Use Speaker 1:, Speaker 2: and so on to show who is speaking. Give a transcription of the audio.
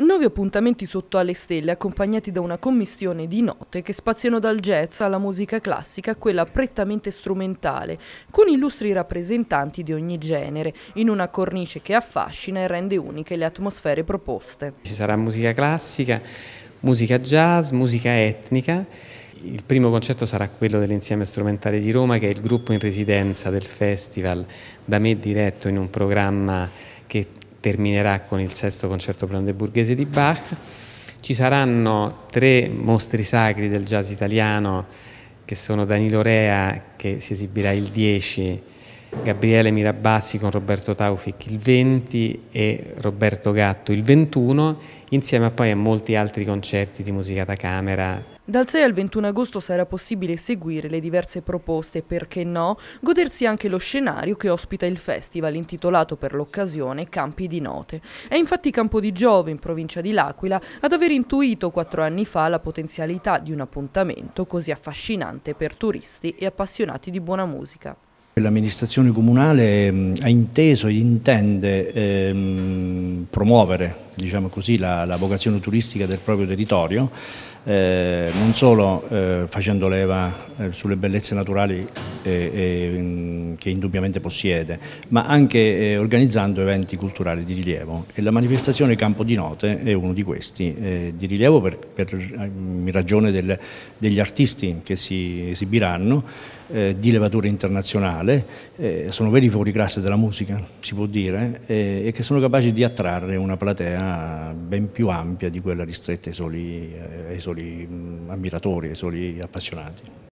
Speaker 1: Nove appuntamenti sotto alle stelle accompagnati da una commissione di note che spaziano dal jazz alla musica classica a quella prettamente strumentale, con illustri rappresentanti di ogni genere, in una cornice che affascina e rende uniche le atmosfere proposte.
Speaker 2: Ci sarà musica classica, musica jazz, musica etnica. Il primo concerto sarà quello dell'Insieme Strumentale di Roma, che è il gruppo in residenza del festival, da me diretto in un programma che terminerà con il sesto concerto brandeburghese di Bach. Ci saranno tre mostri sacri del jazz italiano che sono Danilo Rea che si esibirà il 10 Gabriele Mirabassi con Roberto Taufic il 20 e Roberto Gatto il 21, insieme a poi a molti altri concerti di musica da camera.
Speaker 1: Dal 6 al 21 agosto sarà possibile seguire le diverse proposte e, perché no, godersi anche lo scenario che ospita il festival intitolato per l'occasione Campi di Note. È infatti Campo di Giove, in provincia di L'Aquila, ad aver intuito quattro anni fa la potenzialità di un appuntamento così affascinante per turisti e appassionati di buona musica.
Speaker 3: L'amministrazione comunale ehm, ha inteso e intende ehm, promuovere diciamo così, la, la, vocazione turistica del proprio territorio, eh, non solo eh, facendo leva eh, sulle bellezze naturali eh, eh, che indubbiamente possiede, ma anche eh, organizzando eventi culturali di rilievo. E la manifestazione Campo di Note è uno di questi, di rilievo per, per in ragione del, degli artisti che si esibiranno, di levatura internazionale, sono veri fuori classe della musica, si può dire, e che sono capaci di attrarre una platea ben più ampia di quella ristretta ai soli, eh, ai soli mm, ammiratori, ai soli appassionati.